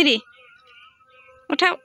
three उठाओ